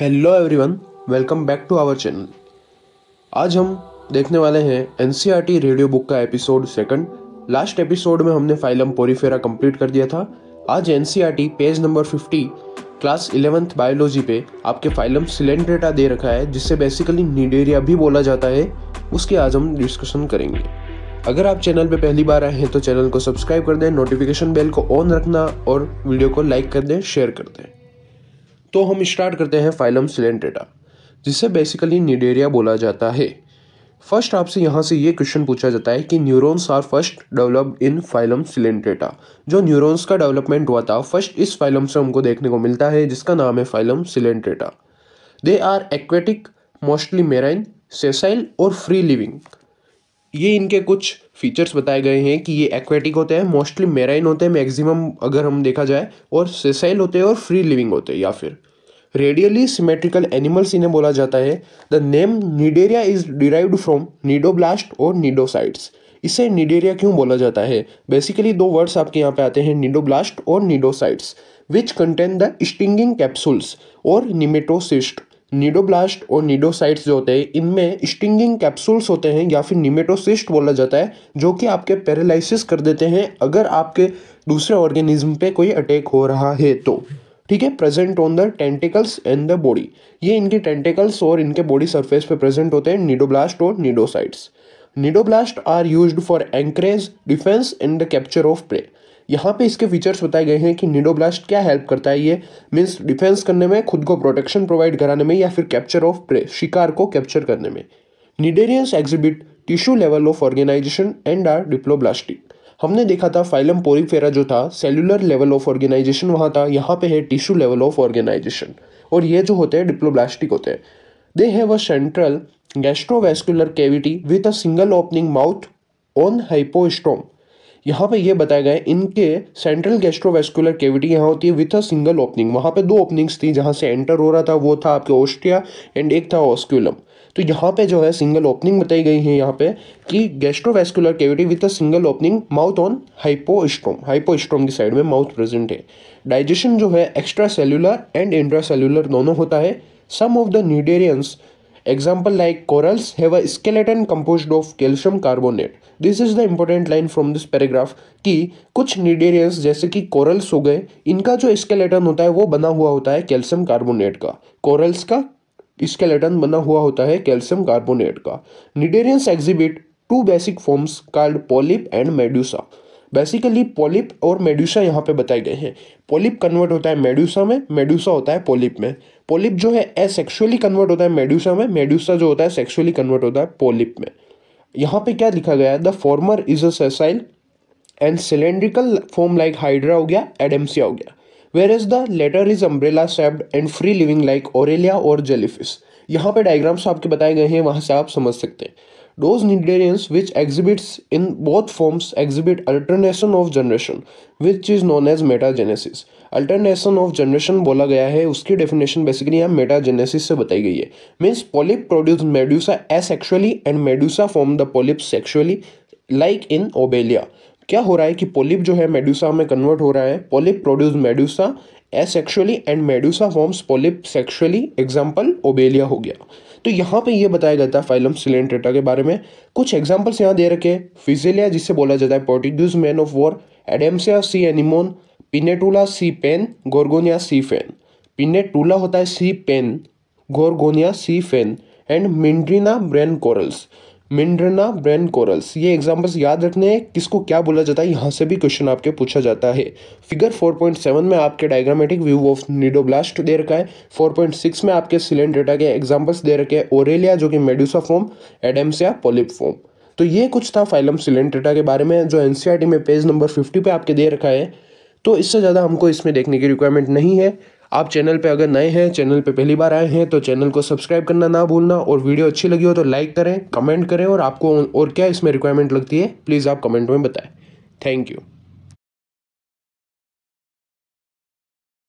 Hello everyone welcome back to our channel आज हम देखने वाले हैं एन रेडियो बुक का एपिसोड सेकंड लास्ट एपिसोड में हमने फाइलम पोरीफेरा कंप्लीट कर दिया था आज एन page number 50 class eleventh biology पे आपके फाइलम सिलेंड्रेटा दे रखा है जिससे बेसिकली निडेरिया भी बोला जाता है उसकी आज हम डिस्कशन करेंगे अगर आप चैनल पे पहली बार आए हैं तो चैनल को सब्सक्राइब कर दें नोटिफिकेशन बेल को ऑन रखना और वीडियो को लाइक कर दें शेयर कर दें तो हम स्टार्ट करते हैं फाइलम सिलेंट्रेटा जिसे बेसिकली निडेरिया बोला जाता है फर्स्ट आपसे यहाँ से ये क्वेश्चन पूछा जाता है कि neurons are first developed in phylum Coelenterata जो न्यूरॉन्स का डेवलपमेंट हुआ था फर्स्ट इस फाइलम से हमको देखने को मिलता है जिसका नाम है phylum Coelenterata they are aquatic mostly marine sessile और फ्री लिविंग ये इनके कुछ फीचर्स बताए गए हैं कि ये एक्वेटिक होते हैं मोस्टली मेराइन होते हैं मैक्सिमम अगर हम देखा जाए और सेसाइल होते हैं और फ्री लिविंग होते हैं या फिर रेडियली सिमेट्रिकल एनिमल्स इन्हें बोला जाता है the name Cnidaria is derived from cnidoblast और निडोसाइट्स इसे निडेरिया क्यों बोला जाता है बेसिकली दो वर्ड्स आपके यहाँ पे आते हैं निडोब्लास्ट और cnidocytes which contain the stinging capsules और निमेटोसिस्ट नीडोब्लास्ट और निडोसाइट्स जो होते हैं इनमें स्टिंगिंग कैप्सूल्स होते हैं या फिर निमेटोसिस्ट बोला जाता है जो कि आपके पैरालिसिस कर देते हैं अगर आपके दूसरे ऑर्गेनिज्म पे कोई अटैक हो रहा है तो ठीक है present on the tentacles and the body ये इनके टेंटिकल्स और इनके बॉडी सरफेस पे प्रेजेंट होते हैं निडोब्लास्ट और cnidocytes cnidoblast are use for anchorage defence and the capture of prey यहाँ पे इसके फीचर्स बताए गए हैं कि निडोब्लास्ट क्या हेल्प करता है ये मीन्स डिफेंस करने में खुद को प्रोटेक्शन प्रोवाइड कराने में या फिर कैप्चर ऑफ प्रे शिकार को कैप्चर करने में cnidarians exhibit tissue level of organisation and are diploblastic हमने देखा था फाइलम पोरीफेरा जो था सेलुलर लेवल ऑफ ऑर्गेनाइजेशन वहाँ था यहाँ पे है टिश्यू लेवल ऑफ ऑर्गेनाइजेशन और ये जो होते हैं डिप्लोब्लास्टिक होते हैं they have a central gastrovascular cavity with a single opening mouth on hypostome यहाँ पे ये बताया गया है इनके सेंट्रल गैस्ट्रोवेस्कुलर केविटी यहाँ होती है विथ अ सिंगल ओपनिंग वहाँ पे दो ओपनिंग्स थी जहाँ से एंटर हो रहा था वो था आपके ओस्टिया एंड एक था ऑस्क्यूलम तो यहाँ पे जो है सिंगल ओपनिंग बताई गई है यहाँ पे कि gastrovascular cavity with a single opening mouth on hypostome hypostome की साइड में माउथ प्रेजेंट है डाइजेशन जो है extra cellular and intra cellular दोनों होता है some of the cnidarians Example like corals have a skeleton composed of calcium carbonate. This is the important line from this paragraph कि कुछ cnidarians जैसे कि कोरल्स हो गए इनका जो स्केलेटन होता है वो बना हुआ होता है कैल्शियम कार्बोनेट का कोरल्स का स्केलेटन बना हुआ होता है कैल्शियम कार्बोनेट का cnidarians exhibit two basic forms called polyp and medusa basically polyp और मेड्यूसा यहाँ पे बताए गए हैं पॉलिप कन्वर्ट होता है मेड्यूसा में मेड्यूसा होता है पॉलिप में पॉलिप जो है एसेक्सुअली कन्वर्ट होता है मेड्यूसा में मेड्यूसा जो होता है सेक्सुअली कन्वर्ट होता है पॉलिप में यहाँ पे क्या लिखा गया है the former is a sessile and cylindrical form like Hydra हो गया एडेम्सिया हो गया whereas the latter is umbrella shaped and free living like Aurelia और जेलीफिस यहाँ पे डायग्राम्स आपके बताए गए हैं वहाँ से आप समझ सकते हैं Those cnidarians which exhibits in both forms exhibit alternation of generation which is known as metagenesis. Alternation of generation बोला गया है उसकी डेफिनेशन बेसिकली यहाँ मेटाजेनेसिस से बताई गई है means polyp produce medusa asexually and medusa form the polyp sexually like in Obelia क्या हो रहा है कि पोलिप जो है मेडुसा में कन्वर्ट हो रहा है polyp produce medusa asexually and medusa forms polyp sexually example Obelia हो गया तो यहाँ पे ये बताया जाता है फाइलम सिलेंट्रेटा के बारे में कुछ एग्जाम्पल्स यहाँ दे रखे हैं फिजिलिया जिसे बोला जाता है Portuguese man of war Adamsia sea anemone Pennatula sea pen Gorgonia sea fan Pennatula होता है sea pen Gorgonia sea fan and Meandrina brain corals Meandrina brain corals ये एग्जाम्पल्स याद रखने हैं किसको क्या बोला जाता है यहाँ से भी क्वेश्चन आपके पूछा जाता है फिगर 4.7 में आपके डायग्रामेटिक व्यू ऑफ निडोब्लास्ट दे रखा है 4.6 में आपके सिलेंड्रेटा के एग्जाम्पल्स दे रखे हैं ओरेलिया जो कि मेड्यूसा फॉर्म एडेम्स या पोलिप फॉर्म तो ये कुछ था फाइलम सिलेंड्रेटा के बारे में जो एन e में पेज नंबर फिफ्टी पे आपके दे रखा है तो इससे ज़्यादा हमको इसमें देखने की रिक्वायरमेंट नहीं है आप चैनल पे अगर नए हैं चैनल पे पहली बार आए हैं तो चैनल को सब्सक्राइब करना ना भूलना और वीडियो अच्छी लगी हो तो लाइक करें कमेंट करें और आपको और क्या इसमें रिक्वायरमेंट लगती है प्लीज़ आप कमेंट में बताएं थैंक यू